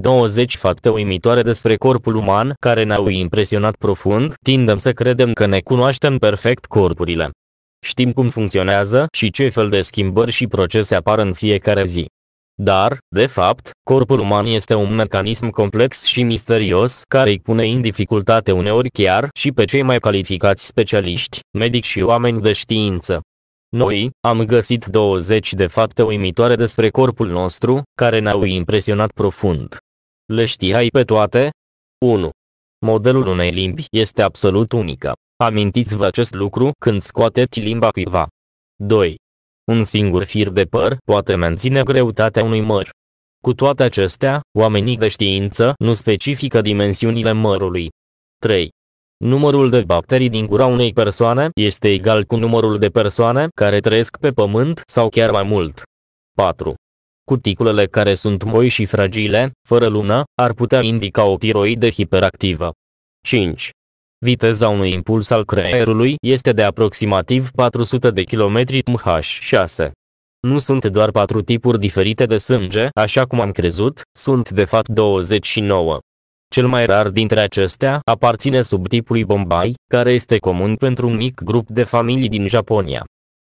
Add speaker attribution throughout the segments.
Speaker 1: 20 fapte uimitoare despre corpul uman care ne-au impresionat profund, tindem să credem că ne cunoaștem perfect corpurile. Știm cum funcționează și ce fel de schimbări și procese apar în fiecare zi. Dar, de fapt, corpul uman este un mecanism complex și misterios care îi pune în dificultate uneori chiar și pe cei mai calificați specialiști, medici și oameni de știință. Noi am găsit 20 de fapte uimitoare despre corpul nostru, care ne-au impresionat profund. Le știai pe toate? 1. Modelul unei limbi este absolut unică. Amintiți-vă acest lucru când scoateți limba cuiva. 2. Un singur fir de păr poate menține greutatea unui măr. Cu toate acestea, oamenii de știință nu specifică dimensiunile mărului. 3. Numărul de bacterii din gura unei persoane este egal cu numărul de persoane care trăiesc pe pământ sau chiar mai mult. 4. Cuticulele care sunt moi și fragile, fără lună, ar putea indica o tiroidă hiperactivă. 5. Viteza unui impuls al creierului este de aproximativ 400 de km mh6. Nu sunt doar patru tipuri diferite de sânge, așa cum am crezut, sunt de fapt 29. Cel mai rar dintre acestea aparține subtipului Bombay, care este comun pentru un mic grup de familii din Japonia.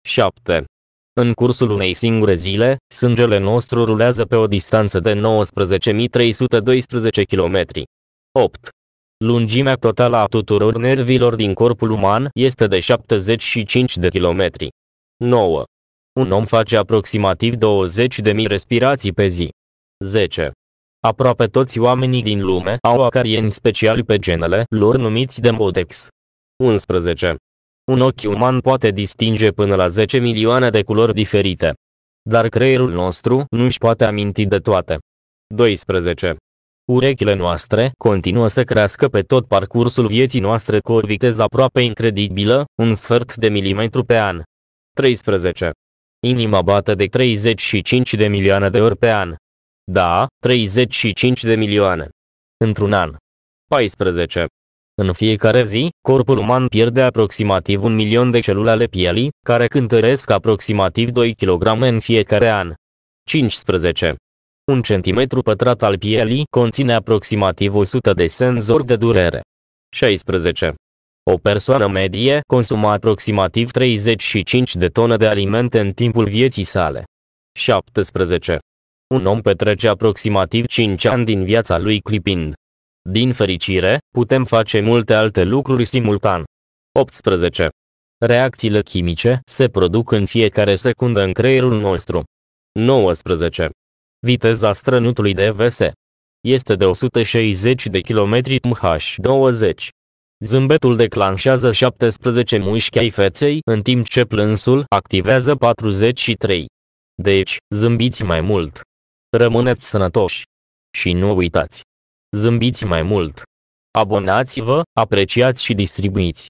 Speaker 1: 7. În cursul unei singure zile, sângele nostru rulează pe o distanță de 19.312 km. 8. Lungimea totală a tuturor nervilor din corpul uman este de 75 de km. 9. Un om face aproximativ 20.000 respirații pe zi. 10. Aproape toți oamenii din lume au acarieni speciali pe genele lor numiți de modex. 11. Un ochi uman poate distinge până la 10 milioane de culori diferite. Dar creierul nostru nu își poate aminti de toate. 12. Urechile noastre continuă să crească pe tot parcursul vieții noastre cu o viteză aproape incredibilă, un sfert de milimetru pe an. 13. Inima bate de 35 de milioane de ori pe an. Da, 35 de milioane. Într-un an. 14. În fiecare zi, corpul uman pierde aproximativ un milion de celule ale pielii, care cântăresc aproximativ 2 kg în fiecare an. 15. Un centimetru pătrat al pielii conține aproximativ 100 de senzori de durere. 16. O persoană medie consumă aproximativ 35 de tone de alimente în timpul vieții sale. 17. Un om petrece aproximativ 5 ani din viața lui clipind. Din fericire, putem face multe alte lucruri simultan. 18. Reacțiile chimice se produc în fiecare secundă în creierul nostru. 19. Viteza strănutului de VS este de 160 de km mh20. Zâmbetul declanșează 17 mușchi ai feței, în timp ce plânsul activează 43. Deci, zâmbiți mai mult. Rămâneți sănătoși. Și nu uitați, Zâmbiți mai mult! Abonați-vă, apreciați și distribuiți!